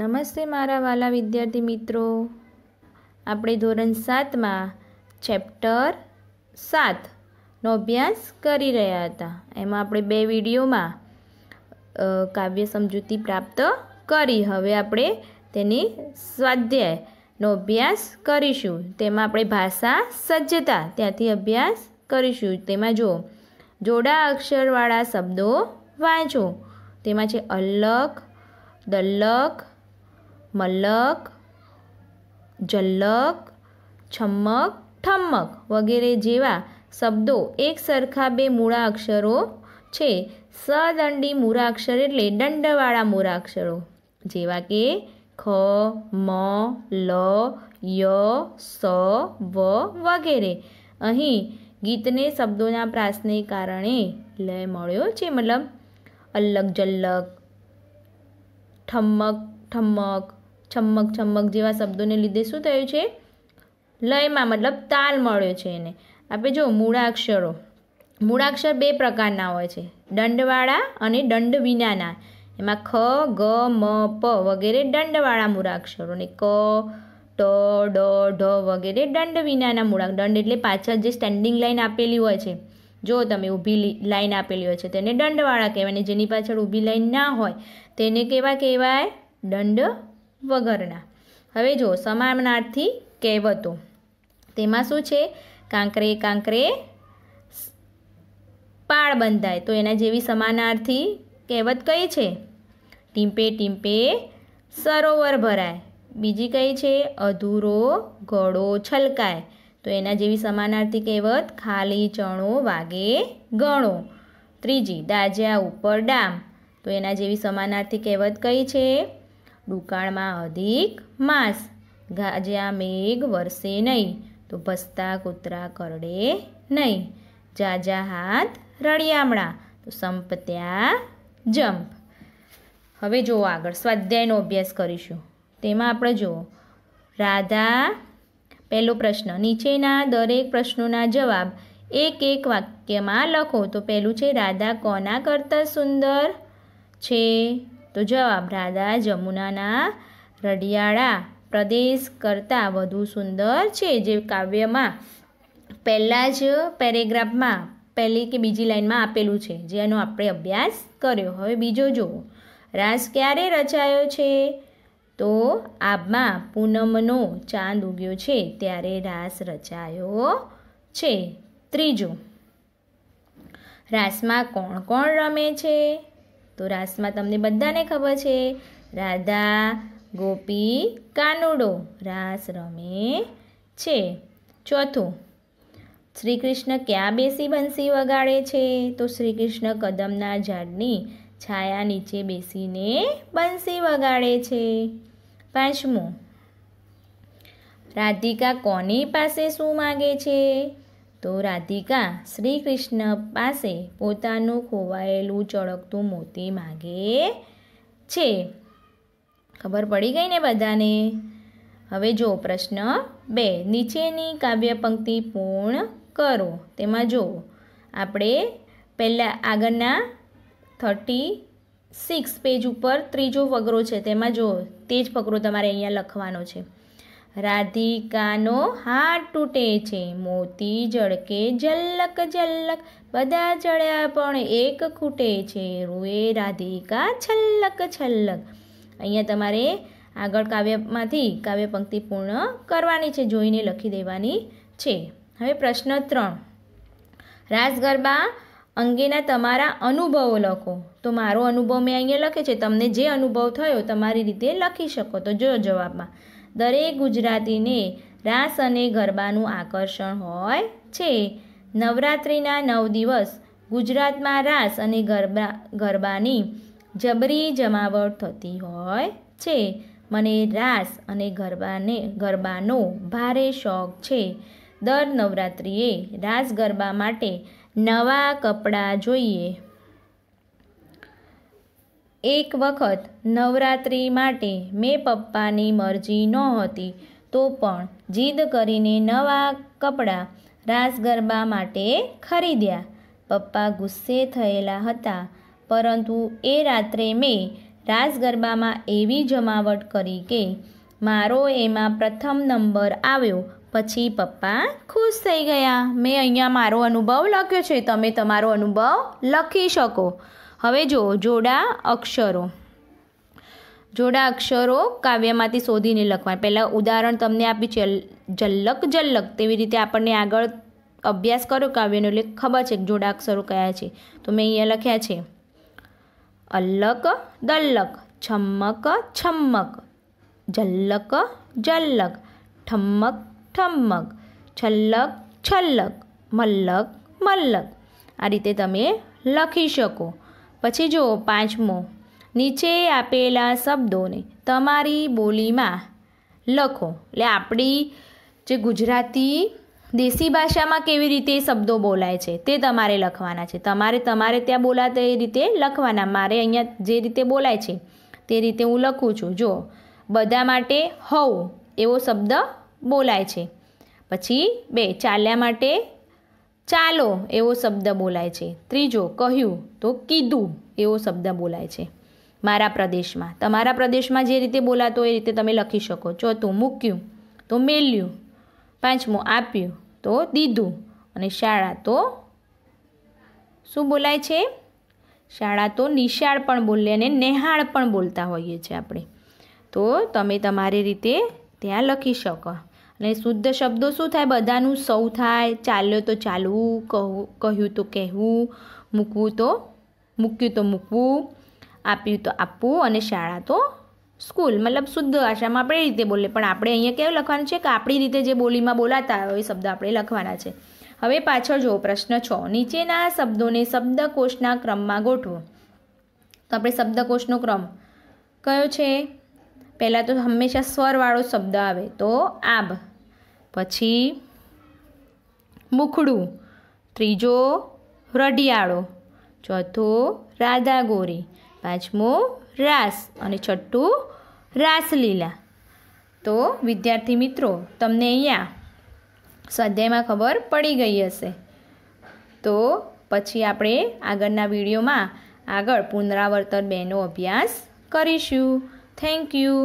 નમસ્તે મારા વાલા વિદ્યાર્થી મિત્રો આપણે ધોરણ સાતમાં ચેપ્ટર સાતનો અભ્યાસ કરી રહ્યા હતા એમાં આપણે બે વિડીયોમાં કાવ્ય સમજૂતી પ્રાપ્ત કરી હવે આપણે તેની સ્વાધ્યાયનો અભ્યાસ કરીશું તેમાં આપણે ભાષા સજ્જતા ત્યાંથી અભ્યાસ કરીશું તેમાં જો જોડા અક્ષરવાળા શબ્દો વાંચો તેમાં છે અલ્લક દલ્લક મલ્લક જલ્લક છમ્મક ઠમ્મક વગેરે જેવા શબ્દો એક સરખા બે મૂળાક્ષરો છે સદંડી મૂળાક્ષર એટલે દંડવાળા મૂળાક્ષરો જેવા કે ખ મ લ ય સ વ વગેરે અહીં ગીતને શબ્દોના પ્રાસને કારણે લય મળ્યો છે મતલબ અલ્લક જલ્લક ઠમ્મક ઠમ્મક છમક છમક જેવા શબ્દોને લીધે શું થયું છે લયમાં મતલબ તાલ મળ્યો છે એને આપણે જો મૂળાક્ષરો મૂળાક્ષર બે પ્રકારના હોય છે દંડવાળા અને દંડ વિનાના એમાં ખ ગ મ પ વગેરે દંડવાળા મૂળાક્ષરો ને ક ટ ડ ઢ વગેરે દંડ વિનાના મૂળાક્ષર દંડ એટલે પાછળ જે સ્ટેન્ડિંગ લાઇન આપેલી હોય છે જો તમે ઊભી લાઈન આપેલી હોય છે તેને દંડવાળા કહેવાય અને જેની પાછળ ઊભી લાઈન ના હોય તેને કેવા કહેવાય દંડ વગરના હવે જો સમાનાર્થી કહેવતો તેમાં શું છે કાંકરે કાંકરે પાળ બંધાય તો એના જેવી સમાનાર્થી કહેવત કઈ છે ટીમ્પે ટીમ્પે સરોવર ભરાય બીજી કઈ છે અધૂરો ઘડો છલકાય તો એના જેવી સમાનાર્થી કહેવત ખાલી ચણો વાગે ગણો ત્રીજી દાજ્યા ઉપર ડામ તો એના જેવી સમાનાર્થી કહેવત કઈ છે દુકાળમાં અધિક માસ ગાજ્યા મેઘ વરસે નહીં તો ભસતા કૂતરા કરડે નહીં જાજા હાથ રળિયામણા તો સંપત્યા જંપ હવે જુઓ આગળ સ્વાધ્યાયનો અભ્યાસ કરીશું તેમાં આપણે જુઓ રાધા પહેલો પ્રશ્ન નીચેના દરેક પ્રશ્નોના જવાબ એક એક વાક્યમાં લખો તો પહેલું છે રાધા કોના કરતાં સુંદર છે તો જવાબ રાધા જમુનાના રડિયાળા પ્રદેશ કરતાં વધુ સુંદર છે જે કાવ્યમાં પહેલાં જ પેરેગ્રાફમાં પહેલી કે બીજી લાઇનમાં આપેલું છે જેનો આપણે અભ્યાસ કર્યો હવે બીજો જુઓ રાસ ક્યારે રચાયો છે તો આબમાં પૂનમનો ચાંદ ઉગ્યો છે ત્યારે રાસ રચાયો છે ત્રીજો રાસમાં કોણ કોણ રમે છે તો રાસમાં તમને બધાને ખબર છે રાધા ગોપી કાનુડો રાસ રમે છે ચોથું શ્રી કૃષ્ણ ક્યાં બેસી બંસી વગાડે છે તો શ્રી કૃષ્ણ કદમના ઝાડની છાયા નીચે બેસીને બંસી વગાડે છે પાંચમું રાધિકા કોની પાસે શું માગે છે તો રાધિકા શ્રી કૃષ્ણ પાસે પોતાનું ખોવાયેલું ચળકતું મોતી માગે છે ખબર પડી ગઈ ને બધાને હવે જો પ્રશ્ન બે નીચેની કાવ્ય પંક્તિ પૂર્ણ કરો તેમાં જો આપણે પહેલાં આગળના થર્ટી સિક્સ પેજ ઉપર ત્રીજો ફકરો છે તેમાં જો તે જ ફકરો તમારે અહીંયા લખવાનો છે રાધિકાનો હાર તૂટે છે મોતી જળકે જલ્લક જલ્લક બધા ચડ્યા પણ એક ખૂટે છે રૂએ રાધિકા છલ્લક છલ્લક અહીંયા તમારે આગળ કાવ્યમાંથી કાવ્ય પંક્તિ પૂર્ણ કરવાની છે જોઈને લખી દેવાની છે હવે પ્રશ્ન ત્રણ રાસ ગરબા અંગેના તમારા અનુભવો લખો તો મારો અનુભવ મેં અહીંયા લખે છે તમને જે અનુભવ થયો તમારી રીતે લખી શકો તો જો જવાબમાં દરેક ગુજરાતીને રાસ અને ગરબાનું આકર્ષણ હોય છે નવરાત્રિના નવ દિવસ ગુજરાતમાં રાસ અને ગરબા ગરબાની જબરી જમાવટ થતી હોય છે મને રાસ અને ગરબાને ગરબાનો ભારે શોખ છે દર નવરાત્રિએ રાસ ગરબા માટે નવા કપડાં જોઈએ એક વખત નવરાત્રિ માટે મેં પપ્પાની મરજી નહોતી તો પણ જીદ કરીને નવા કપડાં રાસ ગરબા માટે ખરીદ્યા પપ્પા ગુસ્સે થયેલા હતા પરંતુ એ રાત્રે મેં રાસ ગરબામાં એવી જમાવટ કરી કે મારો એમાં પ્રથમ નંબર આવ્યો પછી પપ્પા ખુશ થઈ ગયા મેં અહીંયા મારો અનુભવ લખ્યો છે તમે તમારો અનુભવ લખી શકો હવે જો જોડા અક્ષરો જોડા અક્ષરો કાવ્યમાંથી શોધીને લખવા પહેલાં ઉદાહરણ તમને આપી છે જલ્લક જલ્લક તેવી રીતે આપણને આગળ અભ્યાસ કરો કાવ્યનો એટલે ખબર છે કે જોડા અક્ષરો કયા છે તો મેં અહીંયા લખ્યા છે અલ્લક દલ્લક છમ્મક છમ્મક જલ્લક જલ્લક ઠમ્મક ઠમ્મક છલ્લક છલ્લક મલ્લક મલ્લક આ રીતે તમે લખી શકો પછી જો પાંચમો નીચે આપેલા શબ્દોને તમારી બોલીમાં લખો એટલે આપણી જે ગુજરાતી દેશી ભાષામાં કેવી રીતે શબ્દો બોલાય છે તે તમારે લખવાના છે તમારે તમારે ત્યાં બોલાતા એ રીતે લખવાના મારે અહીંયા જે રીતે બોલાય છે તે રીતે હું લખું છું જો બધા માટે હવ એવો શબ્દ બોલાય છે પછી બે ચાલ્યા માટે ચાલો એવો શબ્દ બોલાય છે ત્રીજો કહ્યું તો કીધું એવો શબ્દ બોલાય છે મારા પ્રદેશમાં તમારા પ્રદેશમાં જે રીતે બોલાતો એ રીતે તમે લખી શકો ચોથું મૂક્યું તો મેલ્યું પાંચમું આપ્યું તો દીધું અને શાળા તો શું બોલાય છે શાળા તો નિશાળ પણ બોલે અને નેહાળ પણ બોલતા હોઈએ છીએ આપણે તો તમે તમારી રીતે ત્યાં લખી શકો અને શુદ્ધ શબ્દો શું થાય બધાનું સૌ થાય ચાલ્યો તો ચાલવું કહું કહ્યું તો કહેવું મૂકવું તો મૂક્યું તો મૂકવું આપ્યું તો આપવું અને શાળા તો સ્કૂલ મતલબ શુદ્ધ ભાષામાં આપણે એ રીતે બોલીએ પણ આપણે અહીંયા કેવું લખવાનું છે કે આપણી રીતે જે બોલીમાં બોલાતા હોય એ શબ્દ આપણે લખવાના છે હવે પાછળ જુઓ પ્રશ્ન છ નીચેના શબ્દોને શબ્દકોશના ક્રમમાં ગોઠવો તો આપણે શબ્દકોશનો ક્રમ કયો છે પહેલાં તો હંમેશા સ્વરવાળો શબ્દ આવે તો આભ પછી મુખડું ત્રીજો રઢિયાળો ચોથો રાધાગોરી પાંચમો રાસ અને છઠ્ઠું રાસલીલા તો વિદ્યાર્થી મિત્રો તમને અહીંયા સ્વાધ્યાયમાં ખબર પડી ગઈ હશે તો પછી આપણે આગળના વિડીયોમાં આગળ પુનરાવર્તન બેનો અભ્યાસ કરીશું થેન્ક યુ